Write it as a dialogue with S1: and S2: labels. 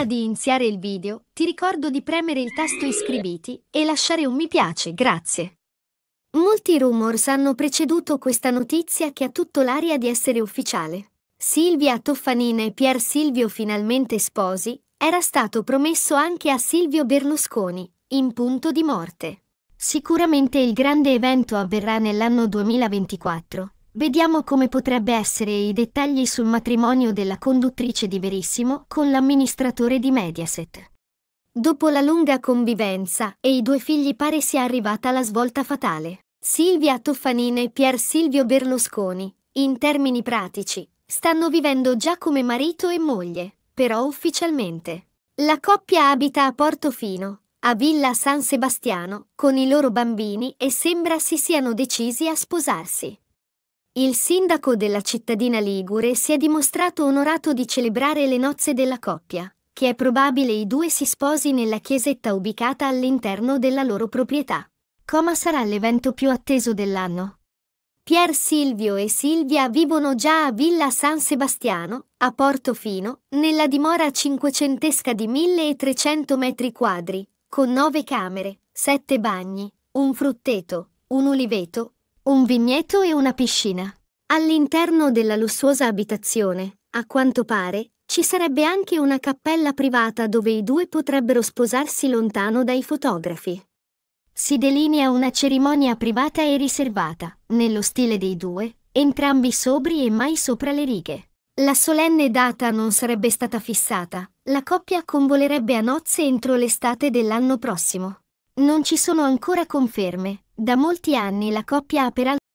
S1: Prima di iniziare il video, ti ricordo di premere il tasto iscriviti e lasciare un mi piace, grazie. Molti rumors hanno preceduto questa notizia che ha tutto l'aria di essere ufficiale. Silvia Toffanin e Pier Silvio finalmente sposi, era stato promesso anche a Silvio Berlusconi, in punto di morte. Sicuramente il grande evento avverrà nell'anno 2024, Vediamo come potrebbe essere i dettagli sul matrimonio della conduttrice di Verissimo con l'amministratore di Mediaset. Dopo la lunga convivenza e i due figli pare sia arrivata la svolta fatale. Silvia Toffanin e Pier Silvio Berlusconi, in termini pratici, stanno vivendo già come marito e moglie, però ufficialmente. La coppia abita a Portofino, a Villa San Sebastiano, con i loro bambini e sembra si siano decisi a sposarsi. Il sindaco della cittadina Ligure si è dimostrato onorato di celebrare le nozze della coppia, che è probabile i due si sposi nella chiesetta ubicata all'interno della loro proprietà. Coma sarà l'evento più atteso dell'anno. Pier Silvio e Silvia vivono già a Villa San Sebastiano, a Portofino, nella dimora cinquecentesca di 1300 metri quadri, con nove camere, sette bagni, un frutteto, un uliveto, un vigneto e una piscina. All'interno della lussuosa abitazione, a quanto pare, ci sarebbe anche una cappella privata dove i due potrebbero sposarsi lontano dai fotografi. Si delinea una cerimonia privata e riservata, nello stile dei due, entrambi sobri e mai sopra le righe. La solenne data non sarebbe stata fissata, la coppia convolerebbe a nozze entro l'estate dell'anno prossimo. Non ci sono ancora conferme, da molti anni la coppia ha peraltro